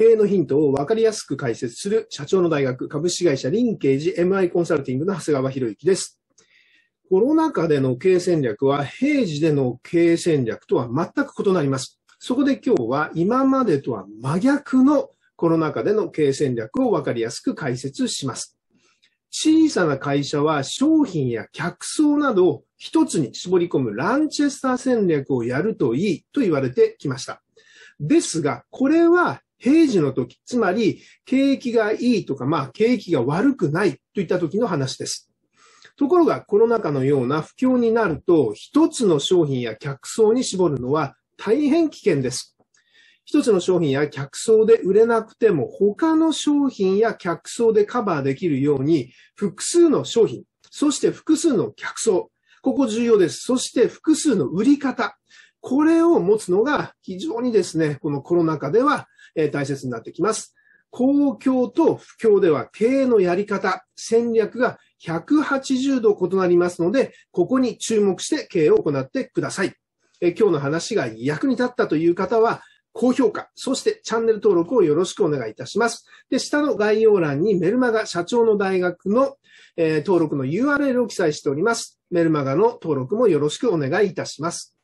経営のヒントを分かりやすく解説する社長の大学株式会社リンケージ MI コンサルティングの長谷川博之です。コロナ禍での経営戦略は平時での経営戦略とは全く異なります。そこで今日は今までとは真逆のコロナ禍での経営戦略を分かりやすく解説します。小さな会社は商品や客層などを一つに絞り込むランチェスター戦略をやるといいと言われてきました。ですが、これは平時の時、つまり景気がいいとか、まあ景気が悪くないといった時の話です。ところがコロナ禍のような不況になると、一つの商品や客層に絞るのは大変危険です。一つの商品や客層で売れなくても、他の商品や客層でカバーできるように、複数の商品、そして複数の客層、ここ重要です。そして複数の売り方、これを持つのが非常にですね、このコロナ禍では、大切になってきます。公共と不況では経営のやり方、戦略が180度異なりますので、ここに注目して経営を行ってください。え今日の話が役に立ったという方は、高評価、そしてチャンネル登録をよろしくお願いいたします。で、下の概要欄にメルマガ社長の大学の、えー、登録の URL を記載しております。メルマガの登録もよろしくお願いいたします。